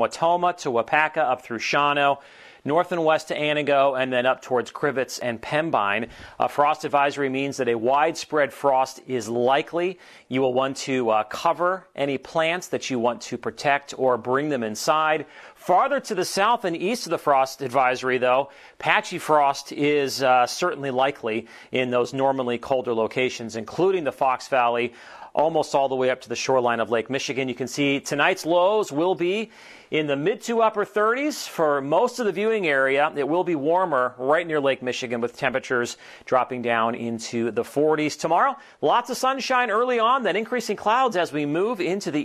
Watoma to Wapaka up through Shawano north and west to Anago, and then up towards Crivets and Pembine. A uh, frost advisory means that a widespread frost is likely. You will want to uh, cover any plants that you want to protect or bring them inside. Farther to the south and east of the frost advisory, though, patchy frost is uh, certainly likely in those normally colder locations, including the Fox Valley almost all the way up to the shoreline of Lake Michigan. You can see tonight's lows will be in the mid to upper 30s for most of the viewing area. It will be warmer right near Lake Michigan with temperatures dropping down into the 40s. Tomorrow, lots of sunshine early on, then increasing clouds as we move into the